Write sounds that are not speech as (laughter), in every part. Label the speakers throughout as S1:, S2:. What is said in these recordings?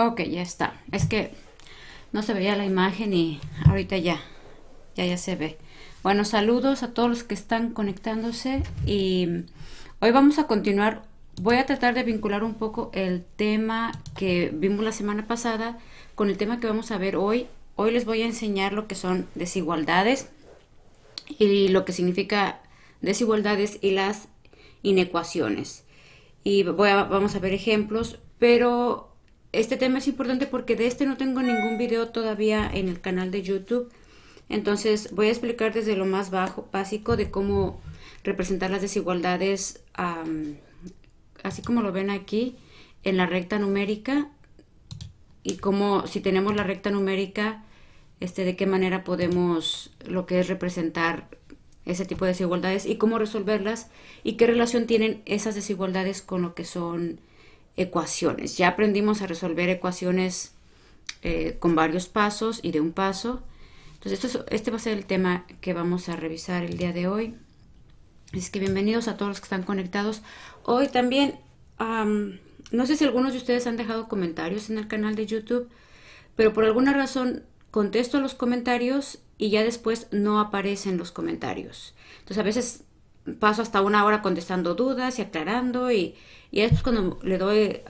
S1: Ok, ya está. Es que no se veía la imagen y ahorita ya, ya, ya se ve. Bueno, saludos a todos los que están conectándose y hoy vamos a continuar. Voy a tratar de vincular un poco el tema que vimos la semana pasada con el tema que vamos a ver hoy. Hoy les voy a enseñar lo que son desigualdades y lo que significa desigualdades y las inecuaciones. Y voy vamos a ver ejemplos, pero este tema es importante porque de este no tengo ningún video todavía en el canal de YouTube. Entonces voy a explicar desde lo más bajo, básico de cómo representar las desigualdades, así como lo ven aquí, en la recta numérica y cómo si tenemos la recta numérica, este, de qué manera podemos lo que es representar ese tipo de desigualdades y cómo resolverlas y qué relación tienen esas desigualdades con lo que son ecuaciones. Ya aprendimos a resolver ecuaciones eh, con varios pasos y de un paso. Entonces, esto este va a ser el tema que vamos a revisar el día de hoy. Es que bienvenidos a todos los que están conectados. Hoy también, no sé si algunos de ustedes han dejado comentarios en el canal de YouTube, pero por alguna razón contesto los comentarios y ya después no aparecen los comentarios. Entonces, a veces paso hasta una hora contestando dudas y aclarando y, y es cuando le doy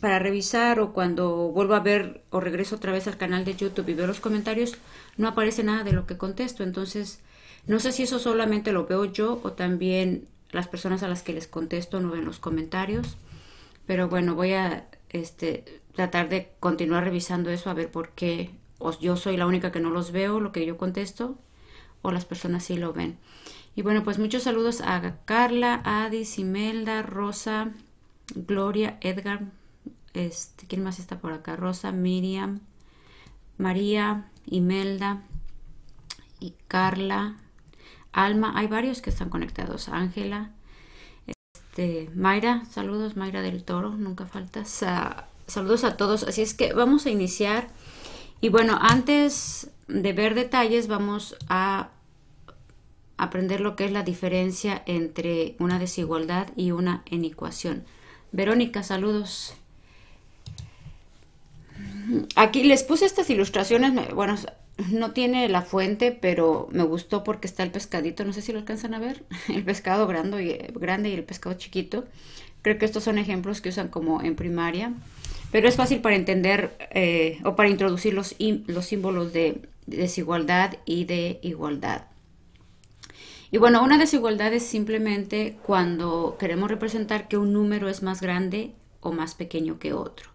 S1: para revisar o cuando vuelvo a ver o regreso otra vez al canal de YouTube y veo los comentarios, no aparece nada de lo que contesto. Entonces, no sé si eso solamente lo veo yo o también las personas a las que les contesto no ven los comentarios. Pero bueno, voy a este, tratar de continuar revisando eso a ver por qué o yo soy la única que no los veo, lo que yo contesto, o las personas sí lo ven. Y bueno, pues muchos saludos a Carla, Adis, Imelda, Rosa, Gloria, Edgar, este, ¿quién más está por acá? Rosa, Miriam, María, Imelda y Carla, Alma, hay varios que están conectados, Ángela, este, Mayra, saludos Mayra del Toro, nunca falta, saludos a todos, así es que vamos a iniciar y bueno, antes de ver detalles vamos a aprender lo que es la diferencia entre una desigualdad y una ecuación. Verónica, saludos. Aquí les puse estas ilustraciones, bueno, no tiene la fuente, pero me gustó porque está el pescadito, no sé si lo alcanzan a ver, (laughs) el pescado grande y, eh, grande y el pescado chiquito. Creo que estos son ejemplos que usan como en primaria, pero es fácil para entender eh, o para introducir los símbolos de desigualdad y de igualdad. Y bueno, una desigualdad es simplemente cuando queremos representar que un número es más grande o más pequeño que otro.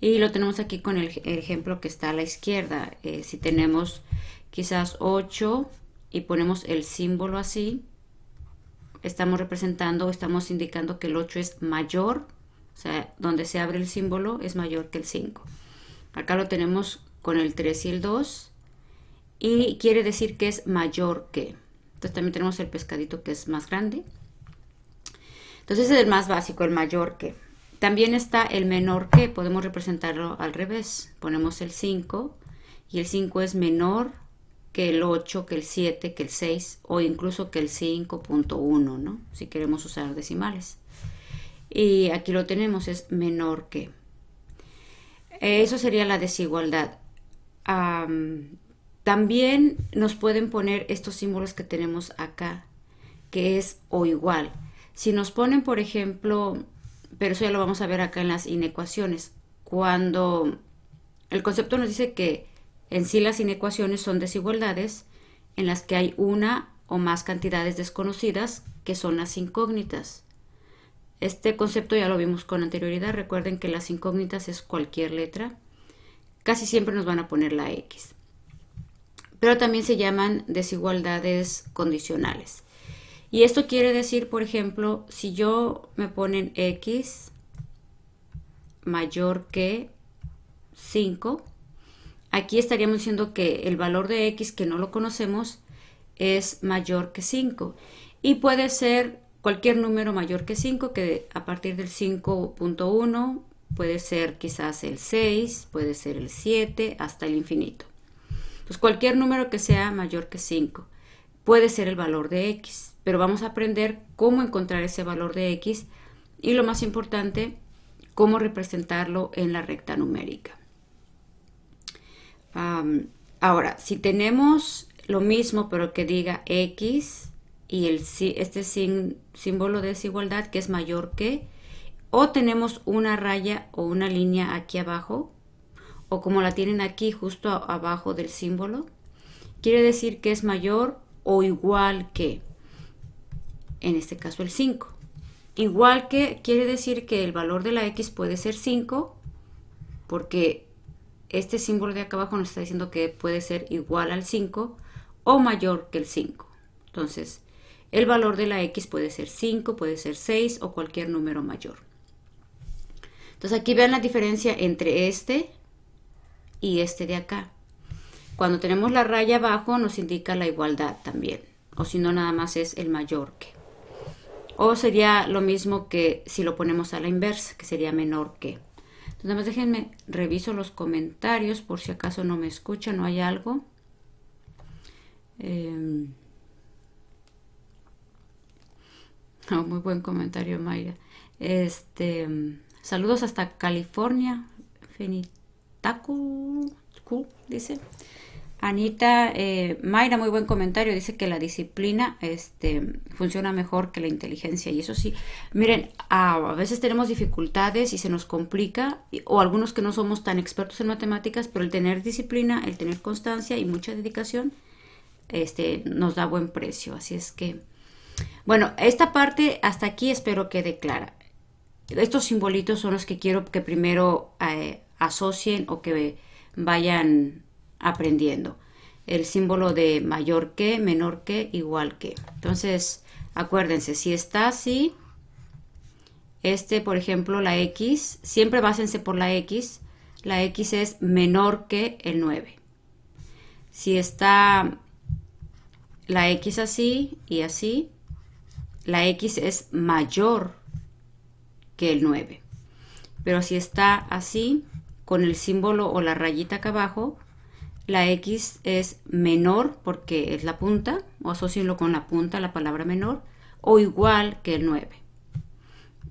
S1: Y lo tenemos aquí con el, ejemplo que está a la izquierda. Eh, si tenemos quizás 8 y ponemos el símbolo así, estamos representando, estamos indicando que el 8 es mayor, o sea, donde se abre el símbolo es mayor que el 5. Acá lo tenemos con el 3 y el 2 y quiere decir que es mayor que. Entonces también tenemos el pescadito que es más grande. Entonces es el más básico, el mayor que. También está el menor que, podemos representarlo al revés. Ponemos el 5 y el 5 es menor que el 8, que el 7, que el 6 o incluso que el 5.1, ¿no? Si queremos usar decimales. Y aquí lo tenemos, es menor que. Eso sería la desigualdad. También nos pueden poner estos símbolos que tenemos acá, que es o igual. Si nos ponen, por ejemplo, pero eso ya lo vamos a ver acá en las inecuaciones, cuando el concepto nos dice que en sí las inecuaciones son desigualdades en las que hay una o más cantidades desconocidas que son las incógnitas. Este concepto ya lo vimos con anterioridad. Recuerden que las incógnitas es cualquier letra. Casi siempre nos van a poner la X pero también se llaman desigualdades condicionales. Y esto quiere decir, por ejemplo, si yo me ponen x mayor que 5, aquí estaríamos diciendo que el valor de x que no lo conocemos es mayor que 5 y puede ser cualquier número mayor que 5 que a partir del 5.1 puede ser quizás el 6, puede ser el 7 hasta el infinito pues cualquier número que sea mayor que 5 puede ser el valor de x, pero vamos a aprender cómo encontrar ese valor de x y lo más importante, cómo representarlo en la recta numérica. ahora, si tenemos lo mismo pero que diga x y el, este símbolo de desigualdad que es mayor que, o tenemos una raya o una línea aquí abajo o como la tienen aquí justo abajo del símbolo, quiere decir que es mayor o igual que, en este caso el 5. Igual que quiere decir que el valor de la x puede ser 5 porque este símbolo de acá abajo nos está diciendo que puede ser igual al 5 o mayor que el 5. Entonces, el valor de la x puede ser 5, puede ser 6 o cualquier número mayor. Entonces aquí vean la diferencia entre este y este de acá. Cuando tenemos la raya abajo nos indica la igualdad también, o si no nada más es el mayor que. O sería lo mismo que si lo ponemos a la inversa, que sería menor que. Entonces, nada más déjenme, reviso los comentarios por si acaso no me escuchan no hay algo. Em, (laughs) oh, muy buen comentario, maya Este, mm, saludos hasta California, finito dice. Anita eh, Mayra, muy buen comentario, dice que la disciplina este, funciona mejor que la inteligencia. Y eso sí, miren, a, veces tenemos dificultades y se nos complica, o algunos que no somos tan expertos en matemáticas, pero el tener disciplina, el tener constancia y mucha dedicación, este, nos da buen precio. Así es que, bueno, esta parte hasta aquí espero quede clara. Estos simbolitos son los que quiero que primero... Eh, asocien o que vayan aprendiendo. El símbolo de mayor que, menor que, igual que. Entonces, acuérdense, si está así, este, por ejemplo, la X, siempre básense por la X, la X es menor que el 9. Si está la X así y así, la X es mayor que el 9. Pero si está así, con el símbolo o la rayita acá abajo. La X es menor porque es la punta, o asocienlo con la punta, la palabra menor, o igual que el 9.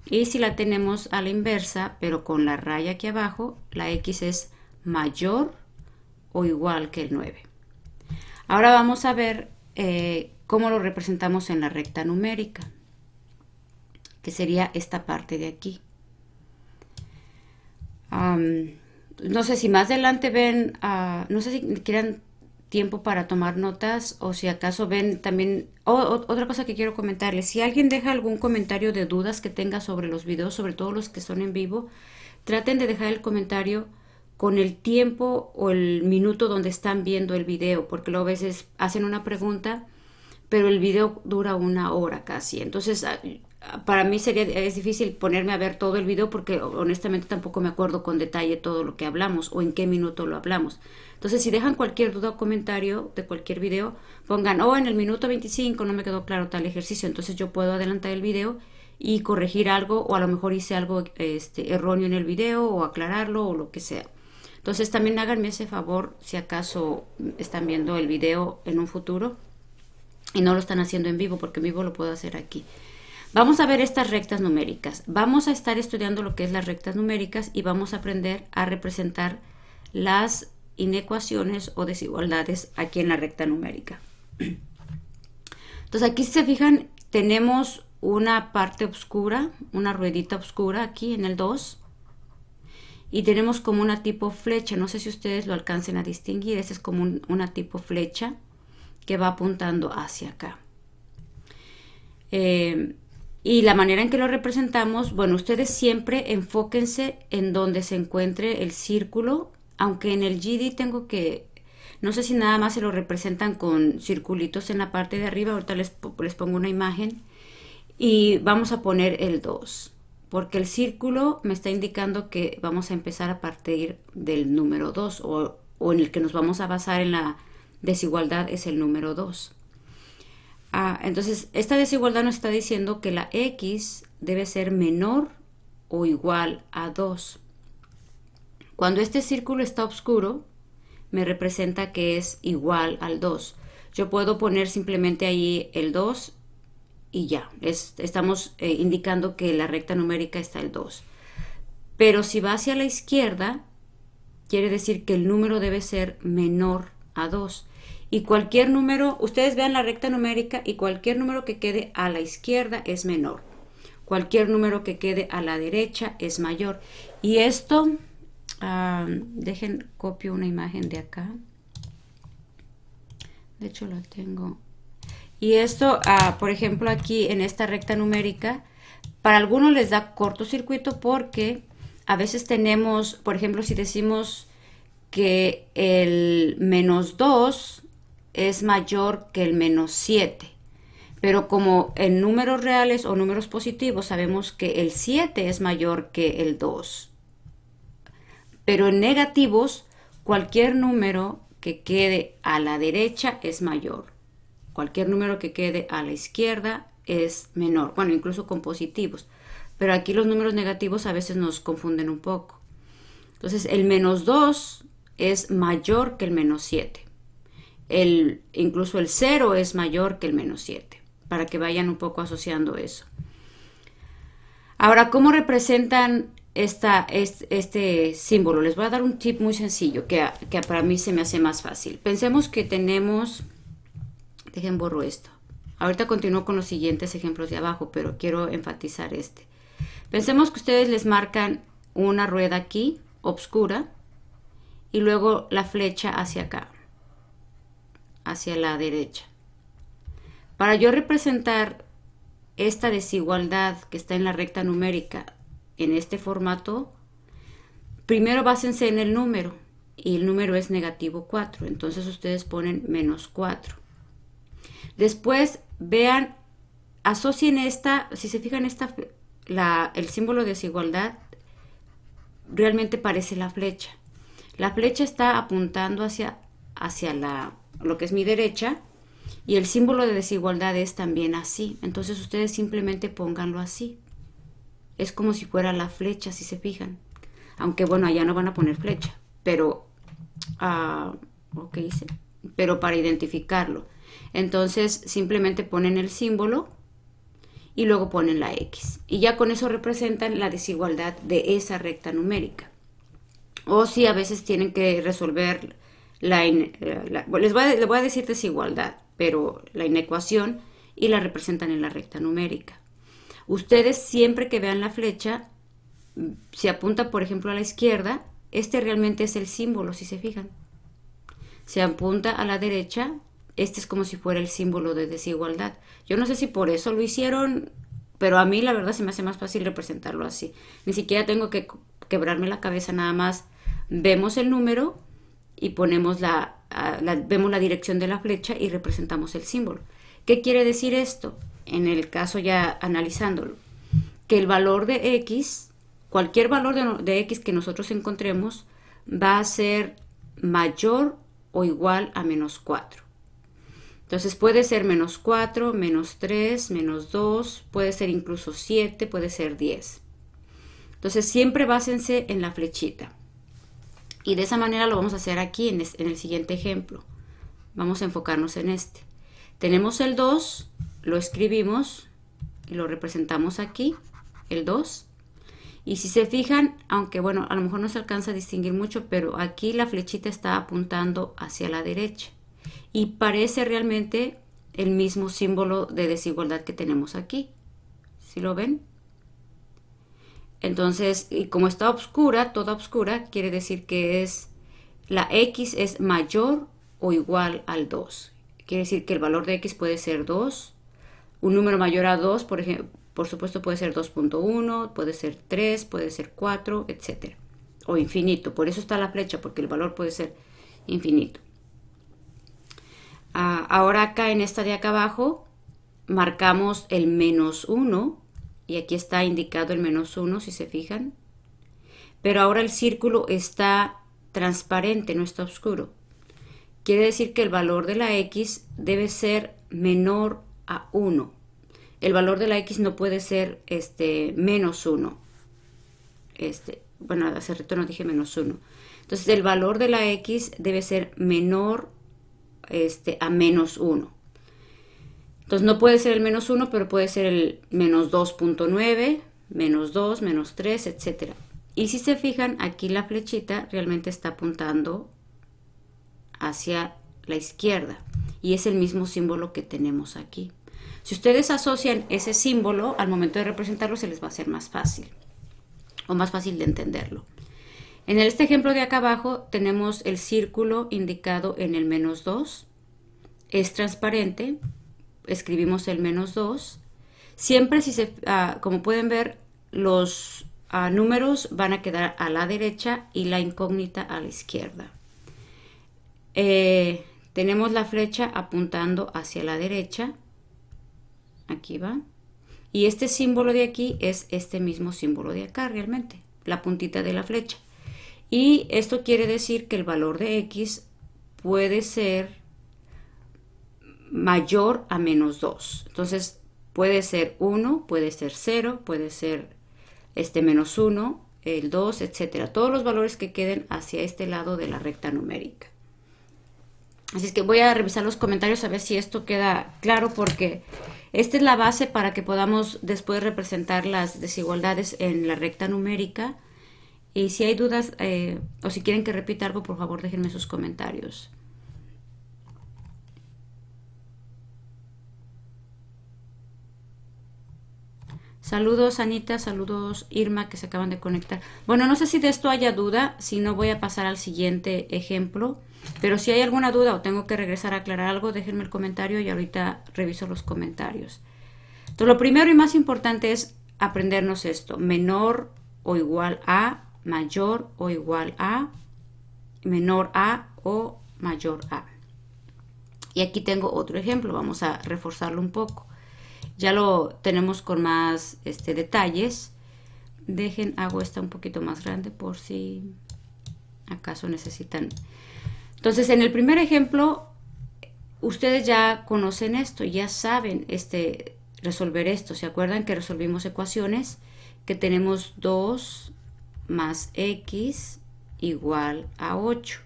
S1: Y si la tenemos a la inversa, pero con la raya aquí abajo, la X es mayor o igual que el 9. Ahora vamos a ver eh, cómo lo representamos en la recta numérica, que sería esta parte de aquí no sé si más adelante ven, no sé si quieran tiempo para tomar notas o si acaso ven también otra cosa que quiero comentarles si alguien deja algún comentario de dudas que tenga sobre los videos sobre todo los que son en vivo traten de dejar el comentario con el tiempo o el minuto donde están viendo el video porque luego a veces hacen una pregunta pero el video dura una hora casi entonces ah, para mí sería es difícil ponerme a ver todo el video porque honestamente tampoco me acuerdo con detalle todo lo que hablamos o en qué minuto lo hablamos. Entonces, si dejan cualquier duda o comentario de cualquier video, pongan, "Oh, en el minuto 25 no me quedó claro tal ejercicio", entonces yo puedo adelantar el video y corregir algo o a lo mejor hice algo este, erróneo en el video o aclararlo o lo que sea. Entonces, también háganme ese favor si acaso están viendo el video en un futuro y no lo están haciendo en vivo porque en vivo lo puedo hacer aquí. Vamos a ver estas rectas numéricas. Vamos a estar estudiando lo que es las rectas numéricas y vamos a aprender a representar las inecuaciones o desigualdades aquí en la recta numérica. Entonces aquí si se fijan tenemos una parte oscura, una ruedita oscura aquí en el 2 y tenemos como una tipo flecha, no sé si ustedes lo alcancen a distinguir, esta es como una tipo flecha que va apuntando hacia acá. Eh, y la manera en que lo representamos, bueno, ustedes siempre enfóquense en donde se encuentre el círculo, aunque en el GD tengo que, no sé si nada más se lo representan con circulitos en la parte de arriba, ahorita les, les pongo una imagen y vamos a poner el 2, porque el círculo me está indicando que vamos a empezar a partir del número 2 o, o en el que nos vamos a basar en la desigualdad es el número 2. Ah, entonces, esta desigualdad nos está diciendo que la x debe ser menor o igual a 2. Cuando este círculo está oscuro, me representa que es igual al 2. Yo puedo poner simplemente ahí el 2 y ya. estamos eh, indicando que la recta numérica está el 2. Pero si va hacia la izquierda, quiere decir que el número debe ser menor a 2 y cualquier número, ustedes vean la recta numérica y cualquier número que quede a la izquierda es menor. Cualquier número que quede a la derecha es mayor. Y esto, ah, dejen, copio una imagen de acá. De hecho, lo tengo. Y esto, ah, por ejemplo, aquí en esta recta numérica, para algunos les da cortocircuito porque a veces tenemos, por ejemplo, si decimos que el menos 2 es mayor que el menos 7. Pero como en números reales o números positivos sabemos que el 7 es mayor que el 2. Pero en negativos, cualquier número que quede a la derecha es mayor. Cualquier número que quede a la izquierda es menor. Bueno, incluso con positivos. Pero aquí los números negativos a veces nos confunden un poco. Entonces, el menos 2 es mayor que el menos 7 el, incluso el 0 es mayor que el menos 7, para que vayan un poco asociando eso. Ahora, ¿cómo representan este, símbolo? Les voy a dar un tip muy sencillo que, para mí se me hace más fácil. Pensemos que tenemos, dejen borro esto. Ahorita continúo con los siguientes ejemplos de abajo, pero quiero enfatizar este. Pensemos que ustedes les marcan una rueda aquí, obscura, y luego la flecha hacia acá hacia la derecha. Para yo representar esta desigualdad que está en la recta numérica en este formato, primero básense en el número y el número es negativo 4, entonces ustedes ponen menos 4. Después vean, asocien esta, si se fijan esta, la, el símbolo de desigualdad realmente parece la flecha. La flecha está apuntando hacia, hacia la lo que es mi derecha, y el símbolo de desigualdad es también así. Entonces ustedes simplemente pónganlo así. Es como si fuera la flecha, si se fijan. Aunque bueno, allá no van a poner flecha, pero... Ah, pero para identificarlo. Entonces simplemente ponen el símbolo y luego ponen la X. Y ya con eso representan la desigualdad de esa recta numérica. O si a veces tienen que resolver eh, les, voy a, les voy a decir desigualdad, pero la inecuación y la representan en la recta numérica. Ustedes siempre que vean la flecha, mm, si apunta por ejemplo a la izquierda, este realmente es el símbolo, si se fijan. Si apunta a la derecha, este es como si fuera el símbolo de desigualdad. Yo no sé si por eso lo hicieron, pero a mí la verdad se me hace más fácil representarlo así. Ni siquiera tengo que quebrarme la cabeza, nada más vemos el número y ponemos la, vemos la dirección de la flecha y representamos el símbolo. ¿Qué quiere decir esto? En el caso ya analizándolo, que el valor de x, cualquier valor de, de x que nosotros encontremos, va a ser mayor o igual a menos 4. Entonces puede ser menos 4, menos 3, menos 2, puede ser incluso 7, puede ser 10. Entonces siempre básense en la flechita. Y de esa manera lo vamos a hacer aquí en, el siguiente ejemplo. Vamos a enfocarnos en este. Tenemos el 2, lo escribimos y lo representamos aquí, el 2. Y si se fijan, aunque bueno, a lo mejor no se alcanza a distinguir mucho, pero aquí la flechita está apuntando hacia la derecha. Y parece realmente el mismo símbolo de desigualdad que tenemos aquí. si lo ven? Entonces, y como está obscura, toda obscura, quiere decir que es la x es mayor o igual al 2. Quiere decir que el valor de x puede ser 2. Un número mayor a 2, por ejemplo, por supuesto puede ser 2.1, puede ser 3, puede ser 4, etc. O infinito. Por eso está la flecha, porque el valor puede ser infinito. Ah, ahora acá en esta de acá abajo marcamos el menos 1 y aquí está indicado el menos 1 si se fijan, pero ahora el círculo está transparente, no está oscuro. Quiere decir que el valor de la x debe ser menor a 1. El valor de la x no puede ser este, menos 1. Este, bueno, hace rato no dije menos 1. Entonces el valor de la x debe ser menor este, a menos 1. Entonces no puede ser el menos 1, pero puede ser el menos 2.9, menos 2, menos 3, etc. Y si se fijan, aquí la flechita realmente está apuntando hacia la izquierda y es el mismo símbolo que tenemos aquí. Si ustedes asocian ese símbolo, al momento de representarlo se les va a hacer más fácil o más fácil de entenderlo. En este ejemplo de acá abajo tenemos el círculo indicado en el menos 2, es transparente escribimos el menos 2. Siempre si se, ah, como pueden ver, los ah, números van a quedar a la derecha y la incógnita a la izquierda. Eh, tenemos la flecha apuntando hacia la derecha. Aquí va. Y este símbolo de aquí es este mismo símbolo de acá realmente, la puntita de la flecha. Y esto quiere decir que el valor de x puede ser mayor a menos 2. Entonces puede ser 1, puede ser 0, puede ser este menos 1, el 2, etcétera. Todos los valores que queden hacia este lado de la recta numérica. Así es que voy a revisar los comentarios a ver si esto queda claro porque esta es la base para que podamos después representar las desigualdades en la recta numérica. Y si hay dudas eh, o si quieren que repita algo, por favor déjenme sus comentarios. Saludos Anita, saludos Irma que se acaban de conectar. Bueno, no sé si de esto haya duda, si no voy a pasar al siguiente ejemplo, pero si hay alguna duda o tengo que regresar a aclarar algo, déjenme el comentario y ahorita reviso los comentarios. Entonces, lo primero y más importante es aprendernos esto, menor o igual a, mayor o igual a, menor a o mayor a. Y aquí tengo otro ejemplo, vamos a reforzarlo un poco ya lo tenemos con más este, detalles. Dejen, hago esta un poquito más grande por si acaso necesitan. Entonces, en el primer ejemplo, ustedes ya conocen esto, ya saben este, resolver esto. ¿Se acuerdan que resolvimos ecuaciones? Que tenemos 2 más x igual a 8.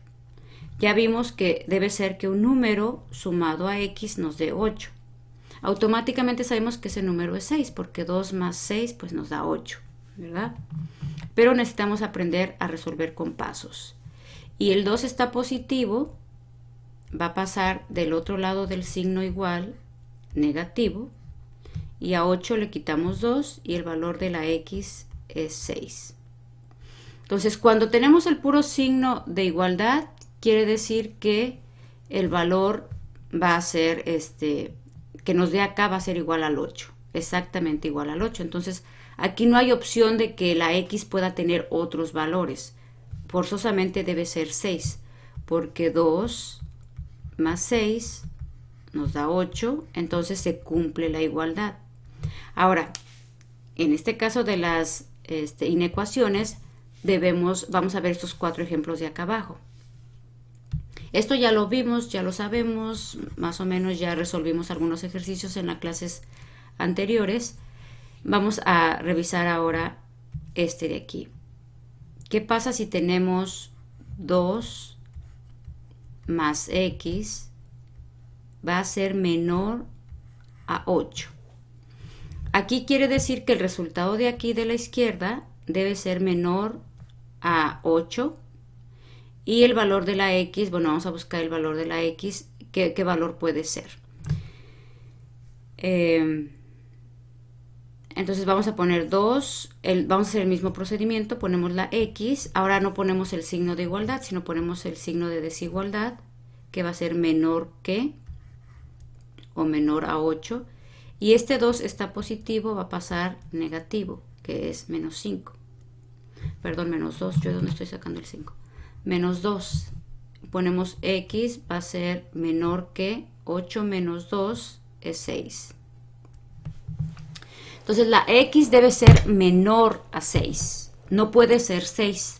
S1: Ya vimos que debe ser que un número sumado a x nos dé 8 automáticamente sabemos que ese número es 6, porque 2 más 6 pues nos da 8, ¿verdad? Pero necesitamos aprender a resolver con pasos. Y el 2 está positivo, va a pasar del otro lado del signo igual, negativo, y a 8 le quitamos 2 y el valor de la x es 6. Entonces, cuando tenemos el puro signo de igualdad, quiere decir que el valor va a ser este que nos dé acá va a ser igual al 8, exactamente igual al 8. Entonces, aquí no hay opción de que la x pueda tener otros valores. Forzosamente debe ser 6, porque 2 más 6 nos da 8, entonces se cumple la igualdad. Ahora, en este caso de las este, inecuaciones, debemos, vamos a ver estos cuatro ejemplos de acá abajo. Esto ya lo vimos, ya lo sabemos, más o menos ya resolvimos algunos ejercicios en las clases anteriores. Vamos a revisar ahora este de aquí. ¿Qué pasa si tenemos 2 más x va a ser menor a 8? Aquí quiere decir que el resultado de aquí de la izquierda debe ser menor a 8 y el valor de la X, bueno, vamos a buscar el valor de la X, qué, valor puede ser. Em, entonces vamos a poner 2, vamos a hacer el mismo procedimiento, ponemos la X, ahora no ponemos el signo de igualdad, sino ponemos el signo de desigualdad, que va a ser menor que o menor a 8, y este 2 está positivo, va a pasar negativo, que es menos 5. Perdón, menos 2, yo donde estoy sacando el 5 menos 2. Ponemos x va a ser menor que 8 menos 2 es 6. Entonces la x debe ser menor a 6. No puede ser 6.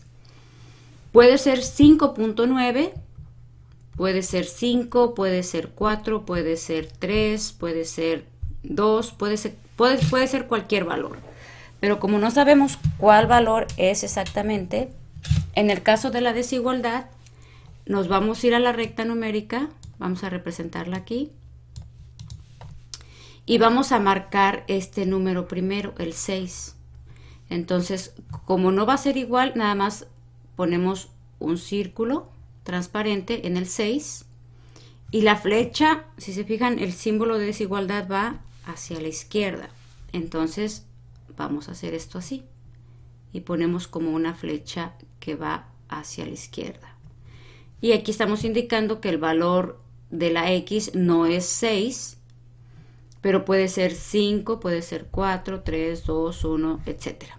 S1: Puede ser 5.9, puede ser 5, puede ser 4, puede ser 3, puede ser 2, puede ser, puede, puede ser cualquier valor. Pero como no sabemos cuál valor es exactamente, en el caso de la desigualdad, nos vamos a ir a la recta numérica, vamos a representarla aquí, y vamos a marcar este número primero, el 6. Entonces, como no va a ser igual, nada más ponemos un círculo transparente en el 6 y la flecha, si se fijan, el símbolo de desigualdad va hacia la izquierda. Entonces, vamos a hacer esto así y ponemos como una flecha que va hacia la izquierda. Y aquí estamos indicando que el valor de la X no es 6, pero puede ser 5, puede ser 4, 3, 2, 1, etcétera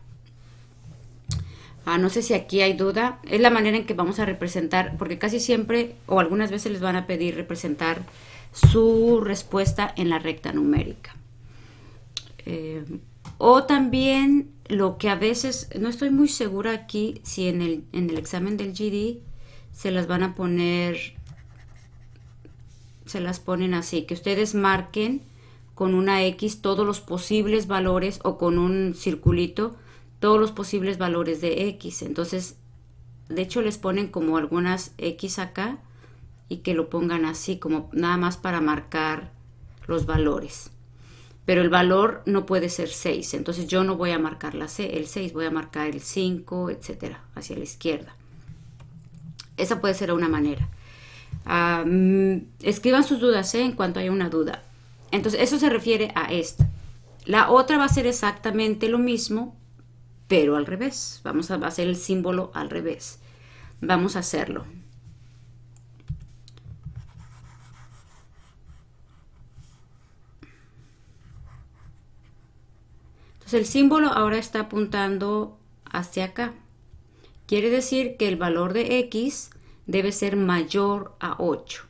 S1: Ah, no sé si aquí hay duda. Es la manera en que vamos a representar, porque casi siempre o algunas veces les van a pedir representar su respuesta en la recta numérica. Eh, o también lo que a veces, no estoy muy segura aquí si en el, en el examen del GD se las van a poner, se las ponen así, que ustedes marquen con una X todos los posibles valores o con un circulito todos los posibles valores de X. Entonces, de hecho les ponen como algunas X acá y que lo pongan así, como nada más para marcar los valores pero el valor no puede ser 6, entonces yo no voy a marcar la C, el 6, voy a marcar el 5, etcétera, hacia la izquierda. Esa puede ser una manera. Ah, mm, escriban sus dudas ¿eh? en cuanto haya una duda. Entonces, eso se refiere a esta. La otra va a ser exactamente lo mismo, pero al revés. Vamos a hacer el símbolo al revés. Vamos a hacerlo. Entonces el símbolo ahora está apuntando hacia acá. Quiere decir que el valor de x debe ser mayor a 8.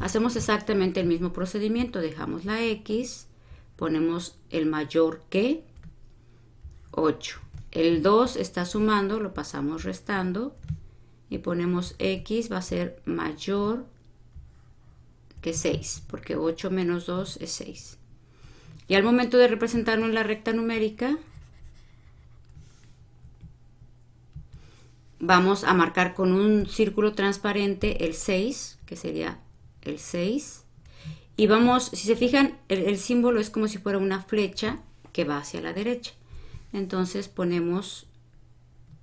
S1: Hacemos exactamente el mismo procedimiento. Dejamos la x, ponemos el mayor que 8. El 2 está sumando, lo pasamos restando y ponemos x va a ser mayor que 6, porque 8 menos 2 es 6. Y al momento de representarnos en la recta numérica, vamos a marcar con un círculo transparente el 6, que sería el 6. Y vamos, si se fijan, el, el, símbolo es como si fuera una flecha que va hacia la derecha. Entonces ponemos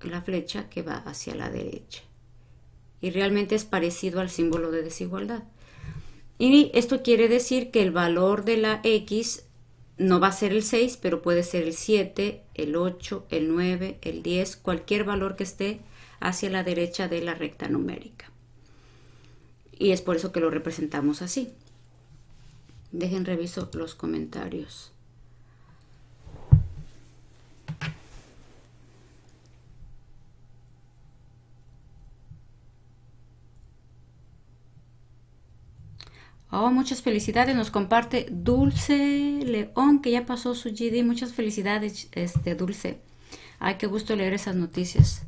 S1: la flecha que va hacia la derecha. Y realmente es parecido al símbolo de desigualdad. Y esto quiere decir que el valor de la X no va a ser el 6, pero puede ser el 7, el 8, el 9, el 10, cualquier valor que esté hacia la derecha de la recta numérica. Y es por eso que lo representamos así. Dejen reviso los comentarios. Oh, muchas felicidades. Nos comparte Dulce León, que ya pasó su GD. Muchas felicidades, este, Dulce. Ay, qué gusto leer esas noticias.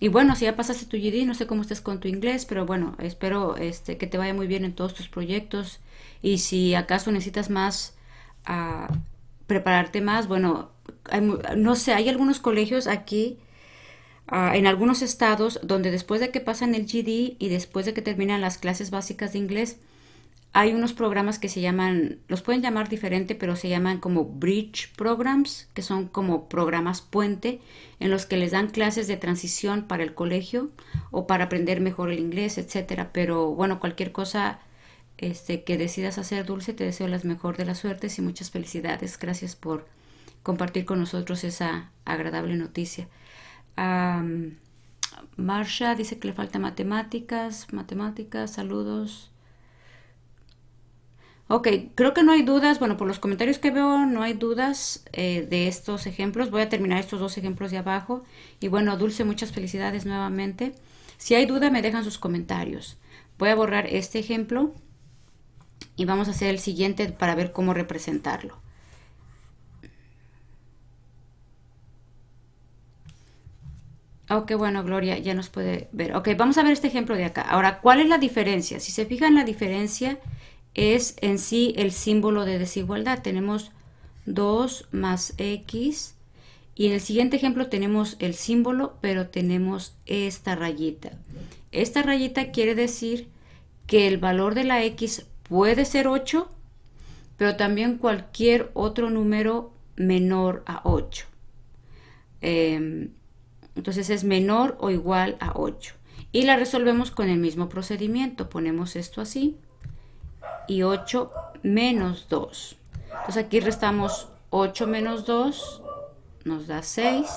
S1: y bueno, si ya pasaste tu GD, no sé cómo estás con tu inglés, pero bueno, espero este, que te vaya muy bien en todos tus proyectos. Y si acaso necesitas más, ah, prepararte más, bueno, no sé, hay algunos colegios aquí Ah, en algunos estados donde después de que pasan el GD y después de que terminan las clases básicas de inglés, hay unos programas que se llaman, los pueden llamar diferente, pero se llaman como bridge programs, que son como programas puente, en los que les dan clases de transición para el colegio o para aprender mejor el inglés, etcétera. Pero bueno, cualquier cosa este, que decidas hacer, Dulce, te deseo las mejor de las suertes y muchas felicidades. Gracias por compartir con nosotros esa agradable noticia. Marsha dice que le falta matemáticas, matemáticas, saludos. Ok, creo que no hay dudas, bueno, por los comentarios que veo no hay dudas eh, de estos ejemplos. Voy a terminar estos dos ejemplos de abajo. Y bueno, Dulce, muchas felicidades nuevamente. Si hay duda, me dejan sus comentarios. Voy a borrar este ejemplo y vamos a hacer el siguiente para ver cómo representarlo. Ok, oh, bueno, Gloria ya nos puede ver. Ok, vamos a ver este ejemplo de acá. Ahora, ¿cuál es la diferencia? Si se fijan, la diferencia es en sí el símbolo de desigualdad. Tenemos 2 más x y en el siguiente ejemplo tenemos el símbolo, pero tenemos esta rayita. Esta rayita quiere decir que el valor de la x puede ser 8, pero también cualquier otro número menor a 8. Entonces es menor o igual a 8. Y la resolvemos con el mismo procedimiento. Ponemos esto así. Y 8 menos 2. Entonces aquí restamos 8 menos 2. Nos da 6.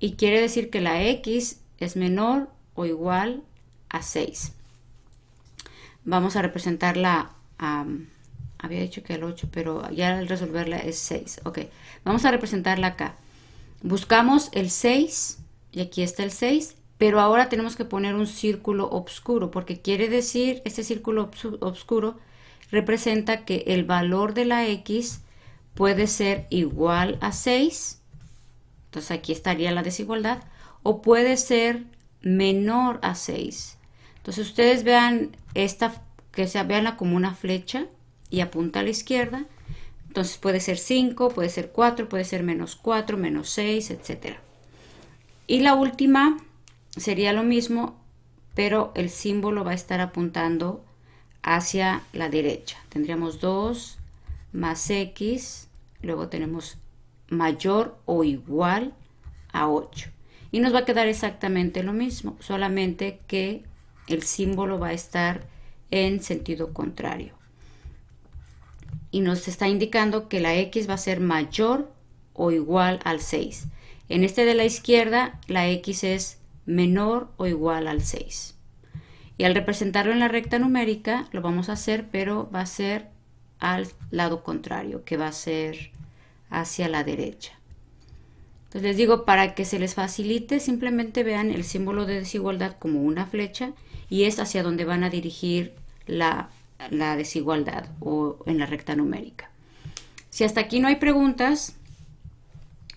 S1: Y quiere decir que la x es menor o igual a 6. Vamos a representarla. había dicho que el 8, pero ya al resolverla es 6. Ok, vamos a representarla acá. Buscamos el 6 y aquí está el 6, pero ahora tenemos que poner un círculo oscuro porque quiere decir, este círculo oscuro representa que el valor de la x puede ser igual a 6, entonces aquí estaría la desigualdad, o puede ser menor a 6. Entonces ustedes vean esta, que se veanla como una flecha y apunta a la izquierda entonces puede ser 5, puede ser 4, puede ser menos 4, menos 6, etc. Y la última sería lo mismo, pero el símbolo va a estar apuntando hacia la derecha. Tendríamos 2 más x, luego tenemos mayor o igual a 8. Y nos va a quedar exactamente lo mismo, solamente que el símbolo va a estar en sentido contrario y nos está indicando que la x va a ser mayor o igual al 6. En este de la izquierda, la x es menor o igual al 6. Y al representarlo en la recta numérica, lo vamos a hacer, pero va a ser al lado contrario, que va a ser hacia la derecha. Entonces les digo, para que se les facilite, simplemente vean el símbolo de desigualdad como una flecha y es hacia donde van a dirigir la la desigualdad o en la recta numérica. Si hasta aquí no hay preguntas,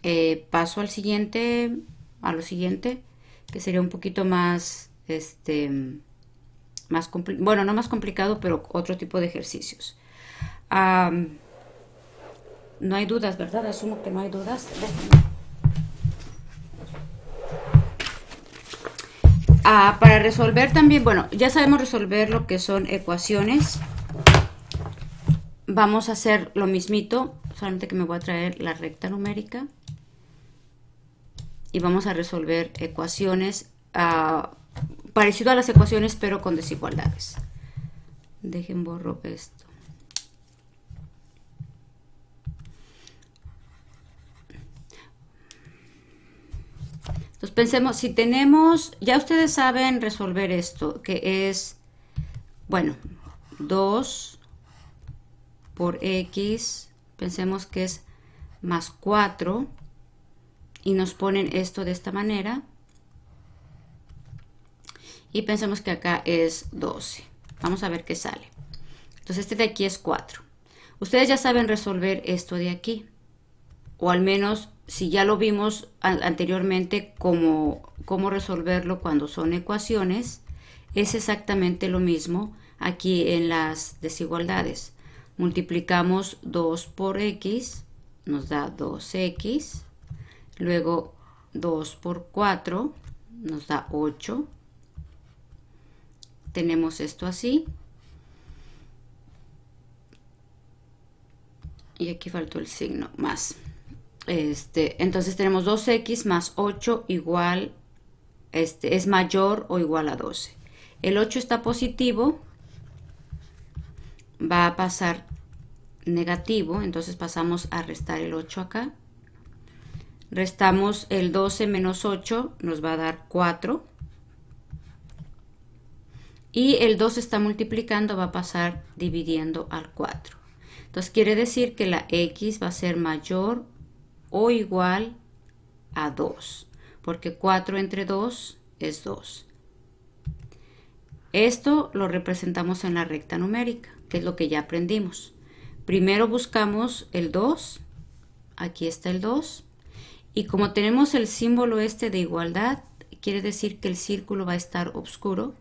S1: eh, paso al siguiente, a lo siguiente, que sería un poquito más, este, más bueno, no más complicado, pero otro tipo de ejercicios. no hay dudas, ¿verdad? Asumo que no hay dudas. Ah, para resolver también, bueno, ya sabemos resolver lo que son ecuaciones. Vamos a hacer lo mismito, solamente que me voy a traer la recta numérica. Y vamos a resolver ecuaciones ah, parecido a las ecuaciones, pero con desigualdades. Dejen borro esto. Entonces pensemos, si tenemos, ya ustedes saben resolver esto, que es, bueno, 2 por x, pensemos que es más 4, y nos ponen esto de esta manera, y pensemos que acá es 12. Vamos a ver qué sale. Entonces este de aquí es 4. Ustedes ya saben resolver esto de aquí o al menos si ya lo vimos anteriormente como cómo resolverlo cuando son ecuaciones, es exactamente lo mismo aquí en las desigualdades. Multiplicamos 2 por x, nos da 2x, luego 2 por 4 nos da 8. Tenemos esto así. Y aquí faltó el signo más. Este, entonces tenemos 2x más 8 igual, este, es mayor o igual a 12. El 8 está positivo, va a pasar negativo, entonces pasamos a restar el 8 acá. Restamos el 12 menos 8, nos va a dar 4. Y el 2 está multiplicando, va a pasar dividiendo al 4. Entonces quiere decir que la x va a ser mayor o igual a 2, porque 4 entre 2 es 2. Esto lo representamos en la recta numérica, que es lo que ya aprendimos. Primero buscamos el 2, aquí está el 2, y como tenemos el símbolo este de igualdad, quiere decir que el círculo va a estar oscuro.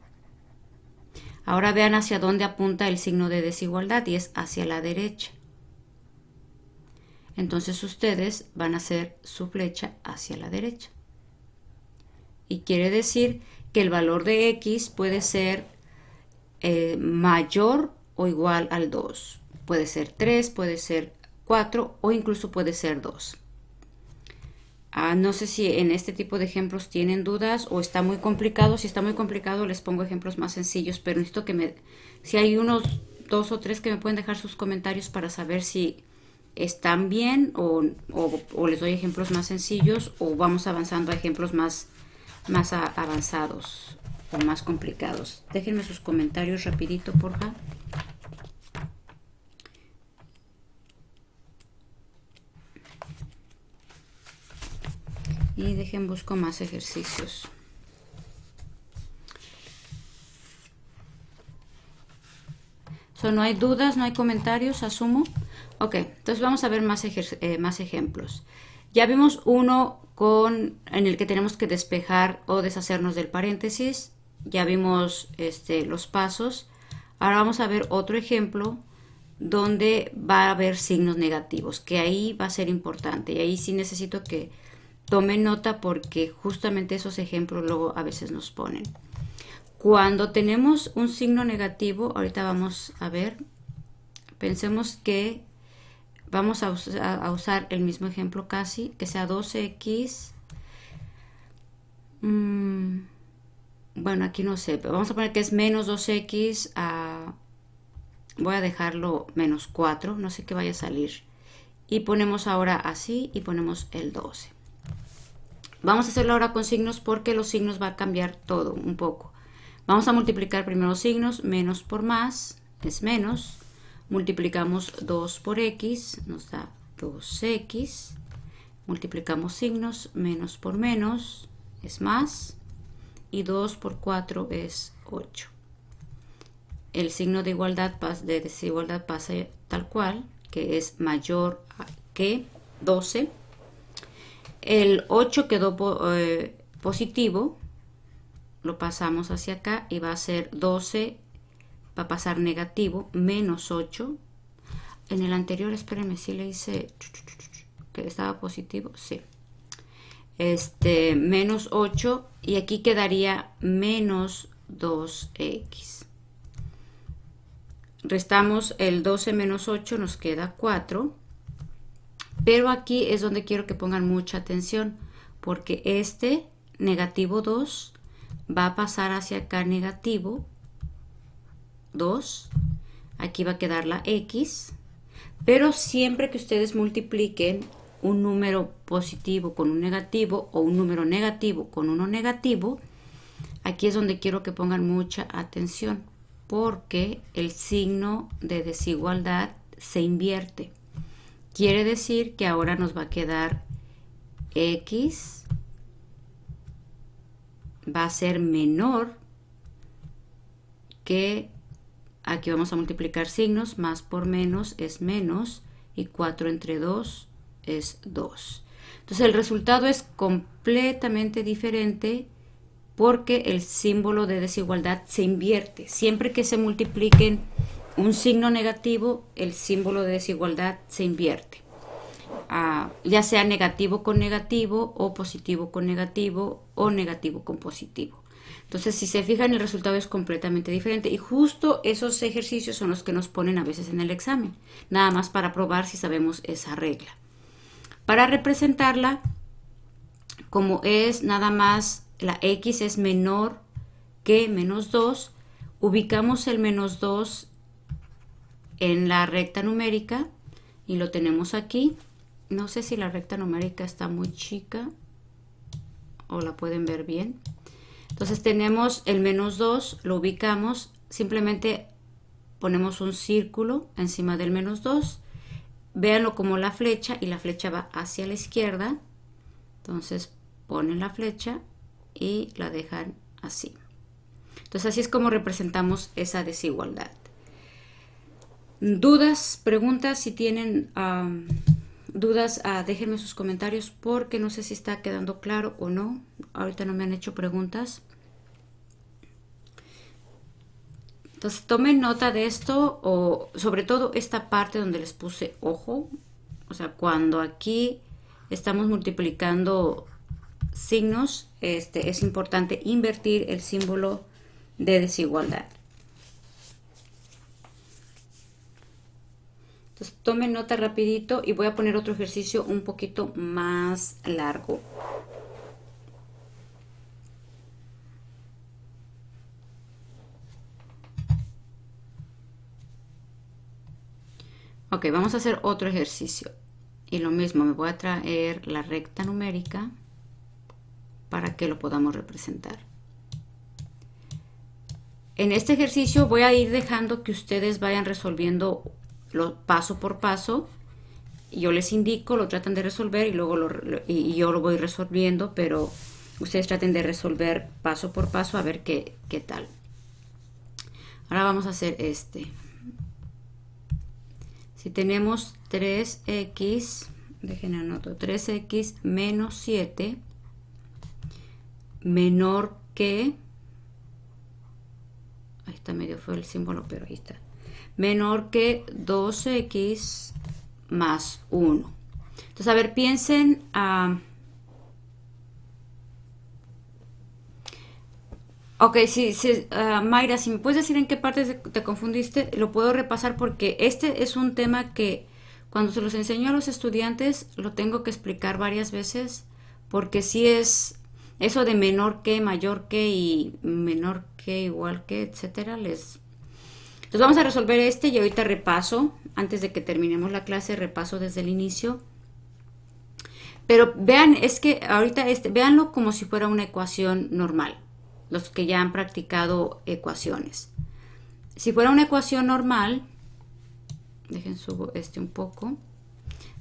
S1: Ahora vean hacia dónde apunta el signo de desigualdad y es hacia la derecha entonces ustedes van a hacer su flecha hacia la derecha. Y quiere decir que el valor de x puede ser eh, mayor o igual al 2. Puede ser 3, puede ser 4 o incluso puede ser 2. Ah, no sé si en este tipo de ejemplos tienen dudas o está muy complicado. Si está muy complicado les pongo ejemplos más sencillos, pero necesito que me... Si hay unos dos o tres que me pueden dejar sus comentarios para saber si están bien o, les doy ejemplos más sencillos o vamos avanzando a ejemplos más, más avanzados o más complicados. Déjenme sus comentarios rapidito, por favor. Y dejen busco más ejercicios. So, no hay dudas, no hay comentarios, asumo. Ok, entonces vamos a ver más, eh, más ejemplos. Ya vimos uno con, en el que tenemos que despejar o deshacernos del paréntesis. Ya vimos este, los pasos. Ahora vamos a ver otro ejemplo donde va a haber signos negativos, que ahí va a ser importante. Y ahí sí necesito que tome nota porque justamente esos ejemplos luego a veces nos ponen. Cuando tenemos un signo negativo, ahorita vamos a ver, pensemos que vamos a, usar el mismo ejemplo casi, que sea 12x. Mm, bueno, aquí no sé, pero vamos a poner que es menos 2x Voy a dejarlo menos 4, no sé qué vaya a salir. Y ponemos ahora así y ponemos el 12. Vamos a hacerlo ahora con signos porque los signos va a cambiar todo un poco. Vamos a multiplicar primero los signos, menos por más, es menos multiplicamos 2 por x, nos da 2x, multiplicamos signos, menos por menos es más, y 2 por 4 es 8. El signo de igualdad de desigualdad pasa tal cual, que es mayor que 12. El 8 quedó eh, positivo, lo pasamos hacia acá y va a ser 12 va a pasar negativo, menos 8. En el anterior, espérenme, si le hice que estaba positivo, sí. Este, menos 8 y aquí quedaría menos 2x. Restamos el 12 menos 8, nos queda 4. Pero aquí es donde quiero que pongan mucha atención, porque este negativo 2 va a pasar hacia acá negativo 2, aquí va a quedar la X, pero siempre que ustedes multipliquen un número positivo con un negativo o un número negativo con uno negativo, aquí es donde quiero que pongan mucha atención porque el signo de desigualdad se invierte. Quiere decir que ahora nos va a quedar x va a ser menor que Aquí vamos a multiplicar signos, más por menos es menos y 4 entre 2 es 2. Entonces el resultado es completamente diferente porque el símbolo de desigualdad se invierte. Siempre que se multipliquen un signo negativo, el símbolo de desigualdad se invierte. Ah, ya sea negativo con negativo o positivo con negativo o negativo con positivo. Entonces, si se fijan, el resultado es completamente diferente. Y justo esos ejercicios son los que nos ponen a veces en el examen, nada más para probar si sabemos esa regla. Para representarla, como es nada más la x es menor que menos 2, ubicamos el menos 2 en la recta numérica y lo tenemos aquí. No sé si la recta numérica está muy chica o la pueden ver bien. Entonces tenemos el menos 2, lo ubicamos, simplemente ponemos un círculo encima del menos 2, véanlo como la flecha y la flecha va hacia la izquierda, entonces ponen la flecha y la dejan así. Entonces así es como representamos esa desigualdad. ¿Dudas, preguntas si tienen dudas, ah, déjenme sus comentarios porque no sé si está quedando claro o no. Ahorita no me han hecho preguntas. Entonces tomen nota de esto o sobre todo esta parte donde les puse ojo. O sea, cuando aquí estamos multiplicando signos, este, es importante invertir el símbolo de desigualdad. tomen nota rapidito y voy a poner otro ejercicio un poquito más largo. Ok, vamos a hacer otro ejercicio. Y lo mismo, me voy a traer la recta numérica para que lo podamos representar. En este ejercicio voy a ir dejando que ustedes vayan resolviendo lo, paso por paso, yo les indico, lo tratan de resolver y luego lo, y yo lo voy resolviendo, pero ustedes traten de resolver paso por paso a ver qué, qué tal. Ahora vamos a hacer este. Si tenemos 3x, dejen anoto, 3x menos 7 menor que, ahí está medio fue el símbolo, pero ahí está, menor que 12x más 1. Entonces, a ver, piensen a... Ah, ok, si, si ah, Mayra, si me puedes decir en qué parte te confundiste, lo puedo repasar porque este es un tema que cuando se los enseño a los estudiantes lo tengo que explicar varias veces porque si es eso de menor que, mayor que y menor que, igual que, etcétera, les entonces vamos a resolver este y ahorita repaso, antes de que terminemos la clase, repaso desde el inicio. Pero vean, es que ahorita, este, véanlo como si fuera una ecuación normal, los que ya han practicado ecuaciones. Si fuera una ecuación normal, dejen subo este un poco,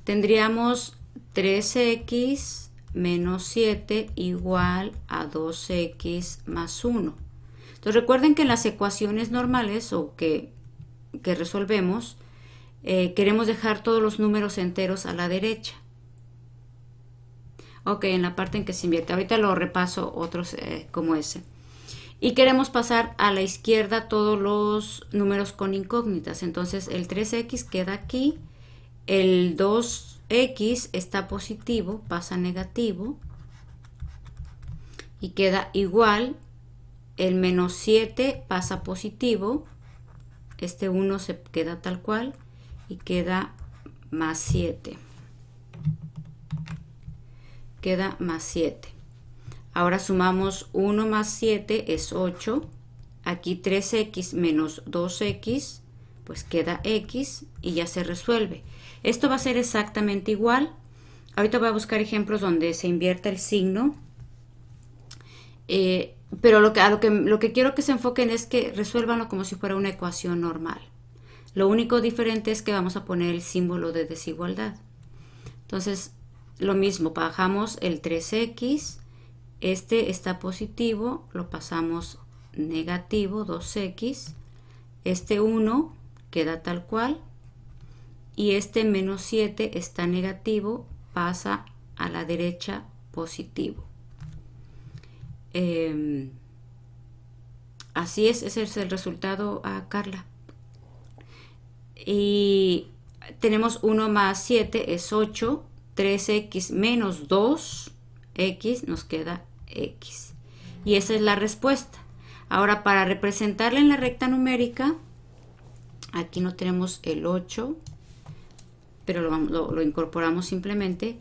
S1: tendríamos 3 x menos 7 igual a 2x más 1. Entonces recuerden que en las ecuaciones normales o que, que resolvemos, eh, queremos dejar todos los números enteros a la derecha. Ok, en la parte en que se invierte. Ahorita lo repaso otros eh, como ese. Y queremos pasar a la izquierda todos los números con incógnitas. Entonces el 3x queda aquí, el 2x está positivo, pasa negativo y queda igual el menos 7 pasa positivo. Este 1 se queda tal cual y queda más 7. Queda más 7. Ahora sumamos 1 más 7 es 8. Aquí 3x menos 2x, pues queda x y ya se resuelve. Esto va a ser exactamente igual. Ahorita voy a buscar ejemplos donde se invierta el signo. Eh, pero lo que, lo que, quiero que se enfoquen es que resuélvanlo como si fuera una ecuación normal. Lo único diferente es que vamos a poner el símbolo de desigualdad. Entonces, lo mismo, bajamos el 3x, este está positivo, lo pasamos negativo 2x, este 1 queda tal cual y este menos 7 está negativo, pasa a la derecha positivo. Em, así es, ese es el resultado a ah, Carla. Y tenemos 1 más 7 es 8, 3x menos 2x nos queda x. Y esa es la respuesta. Ahora, para representarla en la recta numérica, aquí no tenemos el 8, pero lo incorporamos simplemente.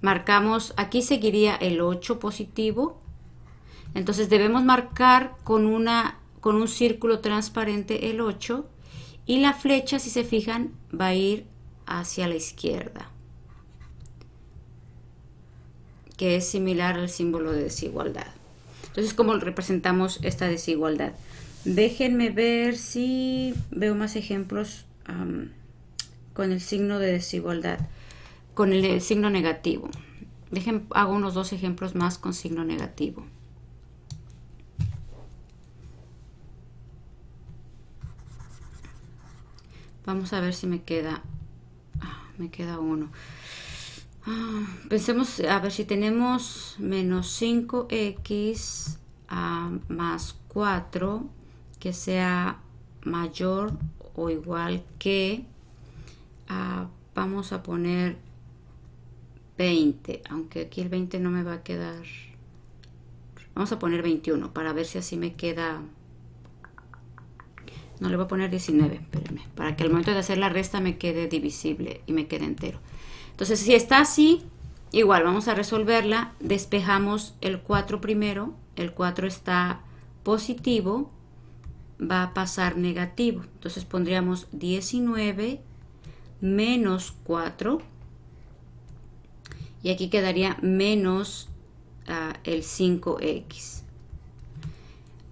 S1: marcamos, aquí seguiría el 8 positivo, entonces debemos marcar con, una, con un círculo transparente el 8 y la flecha, si se fijan, va a ir hacia la izquierda, que es similar al símbolo de desigualdad. Entonces, ¿cómo representamos esta desigualdad? Déjenme ver si veo más ejemplos con el signo de desigualdad con el signo negativo. Dejen, hago unos dos ejemplos más con signo negativo. Vamos a ver si me queda. Ah, me queda uno. Ah, pensemos a ver si tenemos menos 5x a más 4 que sea mayor o igual que. Ah, vamos a poner 20, aunque aquí el 20 no me va a quedar. Vamos a poner 21 para ver si así me queda. No le voy a poner 19, espérenme, para que al momento de hacer la resta me quede divisible y me quede entero. Entonces, si está así, igual vamos a resolverla. Despejamos el 4 primero, el 4 está positivo, va a pasar negativo. Entonces pondríamos 19 menos 4 y aquí quedaría menos ah, el 5x.